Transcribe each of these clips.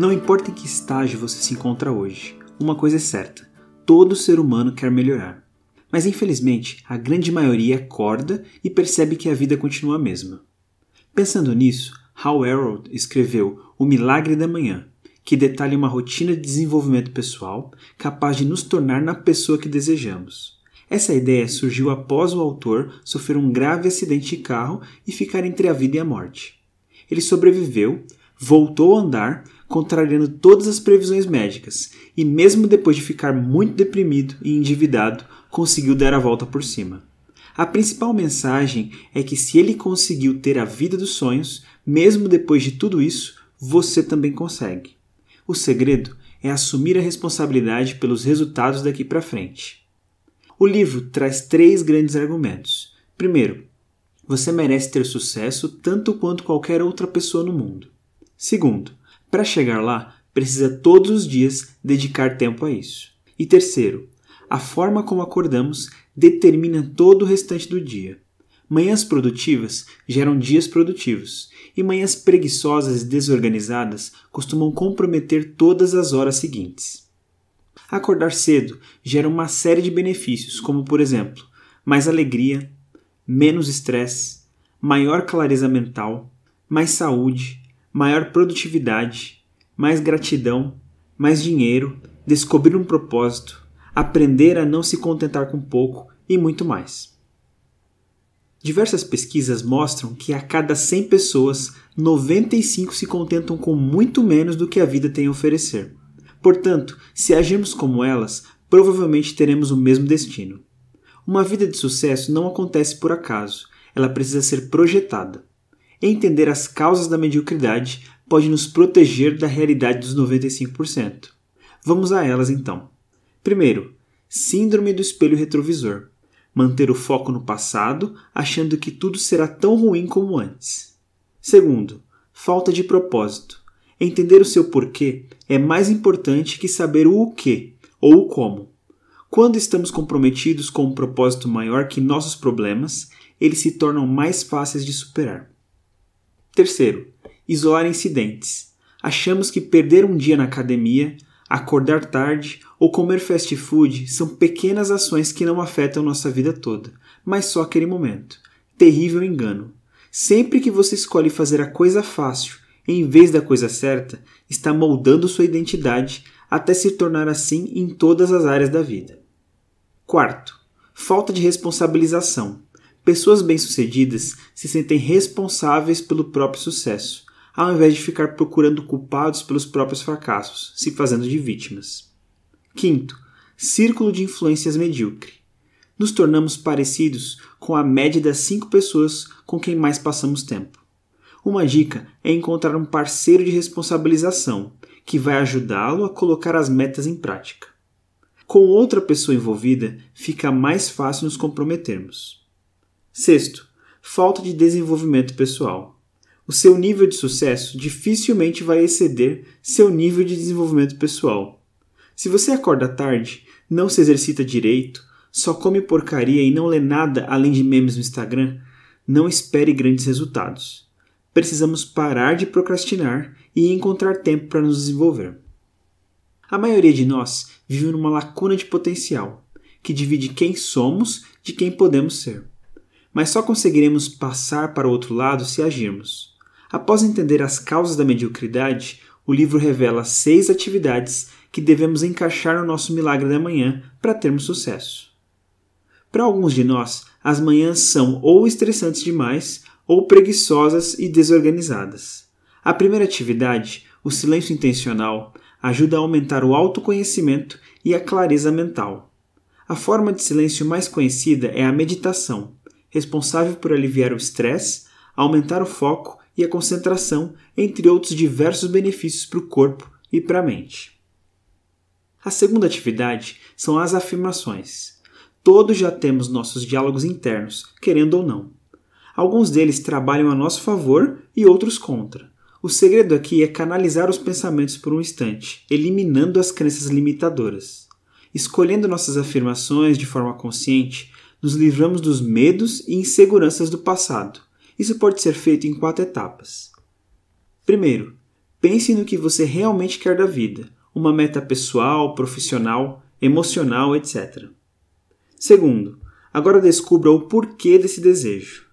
Não importa em que estágio você se encontra hoje, uma coisa é certa: todo ser humano quer melhorar. Mas infelizmente, a grande maioria acorda e percebe que a vida continua a mesma. Pensando nisso, Hal Elrod escreveu O Milagre da Manhã, que detalha uma rotina de desenvolvimento pessoal capaz de nos tornar na pessoa que desejamos. Essa ideia surgiu após o autor sofrer um grave acidente de carro e ficar entre a vida e a morte. Ele sobreviveu, voltou a andar, contrariando todas as previsões médicas, e mesmo depois de ficar muito deprimido e endividado, conseguiu dar a volta por cima. A principal mensagem é que se ele conseguiu ter a vida dos sonhos, mesmo depois de tudo isso, você também consegue. O segredo é assumir a responsabilidade pelos resultados daqui para frente. O livro traz três grandes argumentos. Primeiro, você merece ter sucesso tanto quanto qualquer outra pessoa no mundo. Segundo, para chegar lá, precisa todos os dias dedicar tempo a isso. E terceiro, a forma como acordamos determina todo o restante do dia. Manhãs produtivas geram dias produtivos, e manhãs preguiçosas e desorganizadas costumam comprometer todas as horas seguintes. Acordar cedo gera uma série de benefícios, como por exemplo, mais alegria, menos estresse, maior clareza mental, mais saúde, maior produtividade, mais gratidão, mais dinheiro, descobrir um propósito, aprender a não se contentar com pouco e muito mais. Diversas pesquisas mostram que a cada 100 pessoas, 95 se contentam com muito menos do que a vida tem a oferecer. Portanto, se agirmos como elas, provavelmente teremos o mesmo destino. Uma vida de sucesso não acontece por acaso, ela precisa ser projetada entender as causas da mediocridade pode nos proteger da realidade dos 95%. Vamos a elas então. Primeiro, Síndrome do espelho retrovisor manter o foco no passado, achando que tudo será tão ruim como antes. Segundo, falta de propósito. Entender o seu porquê é mais importante que saber o que ou o como. Quando estamos comprometidos com um propósito maior que nossos problemas, eles se tornam mais fáceis de superar. Terceiro, isolar incidentes. Achamos que perder um dia na academia, acordar tarde ou comer fast food são pequenas ações que não afetam nossa vida toda, mas só aquele momento. Terrível engano. Sempre que você escolhe fazer a coisa fácil em vez da coisa certa, está moldando sua identidade até se tornar assim em todas as áreas da vida. Quarto, falta de responsabilização. Pessoas bem-sucedidas se sentem responsáveis pelo próprio sucesso, ao invés de ficar procurando culpados pelos próprios fracassos, se fazendo de vítimas. Quinto, círculo de influências medíocre. Nos tornamos parecidos com a média das cinco pessoas com quem mais passamos tempo. Uma dica é encontrar um parceiro de responsabilização que vai ajudá-lo a colocar as metas em prática. Com outra pessoa envolvida, fica mais fácil nos comprometermos. Sexto, falta de desenvolvimento pessoal. O seu nível de sucesso dificilmente vai exceder seu nível de desenvolvimento pessoal. Se você acorda tarde, não se exercita direito, só come porcaria e não lê nada além de memes no Instagram, não espere grandes resultados. Precisamos parar de procrastinar e encontrar tempo para nos desenvolver. A maioria de nós vive numa lacuna de potencial, que divide quem somos de quem podemos ser mas só conseguiremos passar para o outro lado se agirmos. Após entender as causas da mediocridade, o livro revela seis atividades que devemos encaixar no nosso milagre da manhã para termos sucesso. Para alguns de nós, as manhãs são ou estressantes demais ou preguiçosas e desorganizadas. A primeira atividade, o silêncio intencional, ajuda a aumentar o autoconhecimento e a clareza mental. A forma de silêncio mais conhecida é a meditação responsável por aliviar o estresse, aumentar o foco e a concentração, entre outros diversos benefícios para o corpo e para a mente. A segunda atividade são as afirmações. Todos já temos nossos diálogos internos, querendo ou não. Alguns deles trabalham a nosso favor e outros contra. O segredo aqui é canalizar os pensamentos por um instante, eliminando as crenças limitadoras. Escolhendo nossas afirmações de forma consciente, nos livramos dos medos e inseguranças do passado. Isso pode ser feito em quatro etapas. Primeiro, pense no que você realmente quer da vida, uma meta pessoal, profissional, emocional, etc. Segundo, agora descubra o porquê desse desejo.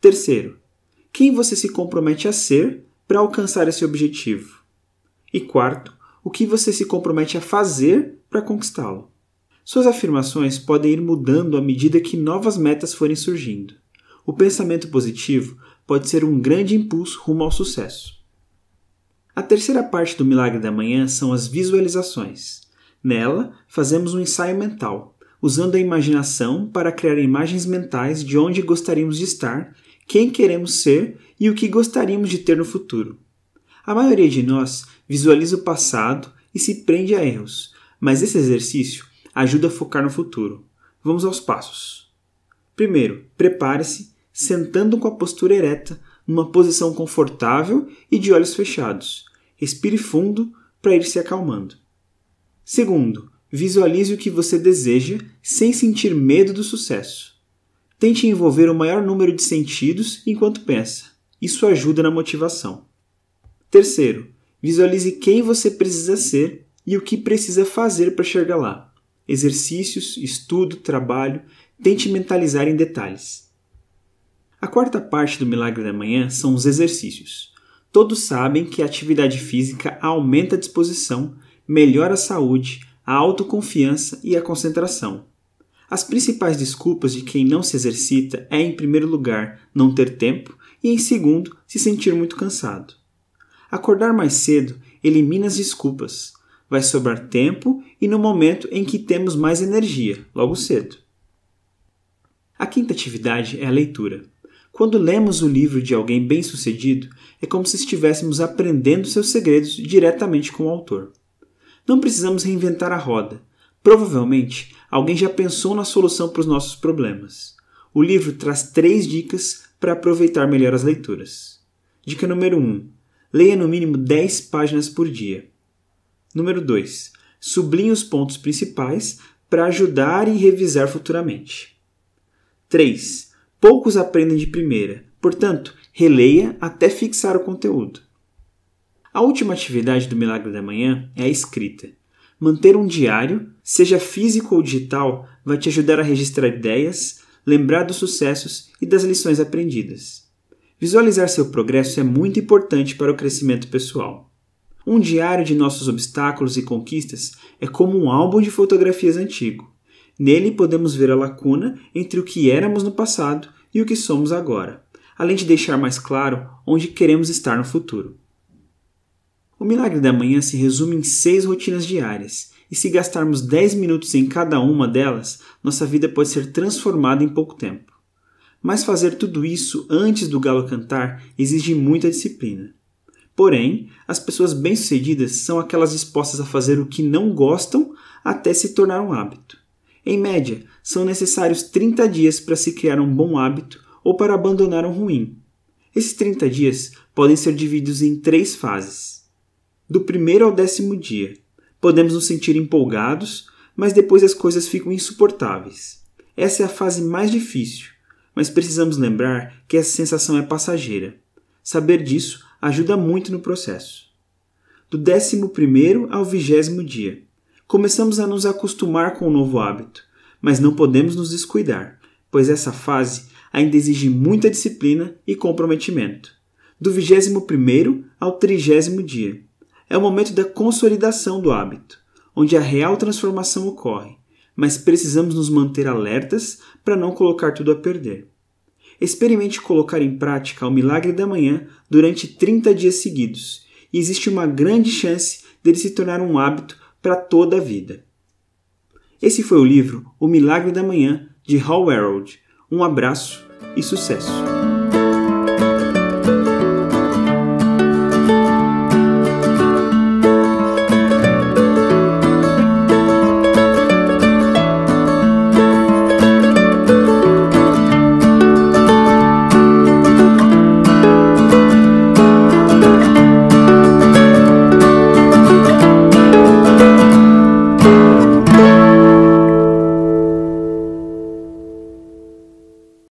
Terceiro, quem você se compromete a ser para alcançar esse objetivo. E quarto, o que você se compromete a fazer para conquistá-lo. Suas afirmações podem ir mudando à medida que novas metas forem surgindo. O pensamento positivo pode ser um grande impulso rumo ao sucesso. A terceira parte do Milagre da Manhã são as visualizações. Nela, fazemos um ensaio mental, usando a imaginação para criar imagens mentais de onde gostaríamos de estar, quem queremos ser e o que gostaríamos de ter no futuro. A maioria de nós visualiza o passado e se prende a erros, mas esse exercício ajuda a focar no futuro. Vamos aos passos. Primeiro, prepare-se sentando com a postura ereta, numa posição confortável e de olhos fechados. Respire fundo para ir se acalmando. Segundo, visualize o que você deseja sem sentir medo do sucesso. Tente envolver o maior número de sentidos enquanto pensa. Isso ajuda na motivação. Terceiro, visualize quem você precisa ser e o que precisa fazer para chegar lá exercícios, estudo, trabalho, tente mentalizar em detalhes. A quarta parte do milagre da manhã são os exercícios. Todos sabem que a atividade física aumenta a disposição, melhora a saúde, a autoconfiança e a concentração. As principais desculpas de quem não se exercita é, em primeiro lugar, não ter tempo e, em segundo, se sentir muito cansado. Acordar mais cedo elimina as desculpas, vai sobrar tempo e no momento em que temos mais energia, logo cedo. A quinta atividade é a leitura. Quando lemos o livro de alguém bem-sucedido, é como se estivéssemos aprendendo seus segredos diretamente com o autor. Não precisamos reinventar a roda. Provavelmente, alguém já pensou na solução para os nossos problemas. O livro traz três dicas para aproveitar melhor as leituras. Dica número 1: um, leia no mínimo 10 páginas por dia. Número 2. Sublinhe os pontos principais para ajudar e revisar futuramente. 3. Poucos aprendem de primeira, portanto, releia até fixar o conteúdo. A última atividade do Milagre da Manhã é a escrita. Manter um diário, seja físico ou digital, vai te ajudar a registrar ideias, lembrar dos sucessos e das lições aprendidas. Visualizar seu progresso é muito importante para o crescimento pessoal. Um diário de nossos obstáculos e conquistas é como um álbum de fotografias antigo. Nele podemos ver a lacuna entre o que éramos no passado e o que somos agora, além de deixar mais claro onde queremos estar no futuro. O milagre da manhã se resume em seis rotinas diárias, e se gastarmos 10 minutos em cada uma delas, nossa vida pode ser transformada em pouco tempo. Mas fazer tudo isso antes do galo cantar exige muita disciplina. Porém, as pessoas bem-sucedidas são aquelas dispostas a fazer o que não gostam até se tornar um hábito. Em média, são necessários 30 dias para se criar um bom hábito ou para abandonar um ruim. Esses 30 dias podem ser divididos em três fases. Do primeiro ao décimo dia, podemos nos sentir empolgados, mas depois as coisas ficam insuportáveis. Essa é a fase mais difícil, mas precisamos lembrar que essa sensação é passageira. Saber disso ajuda muito no processo. Do 11 ao 20 dia, começamos a nos acostumar com o novo hábito, mas não podemos nos descuidar, pois essa fase ainda exige muita disciplina e comprometimento. Do 21 ao 30 dia, é o momento da consolidação do hábito, onde a real transformação ocorre, mas precisamos nos manter alertas para não colocar tudo a perder. Experimente colocar em prática o milagre da manhã durante 30 dias seguidos, e existe uma grande chance dele se tornar um hábito para toda a vida. Esse foi o livro O Milagre da Manhã, de Hal Herold. Um abraço e sucesso!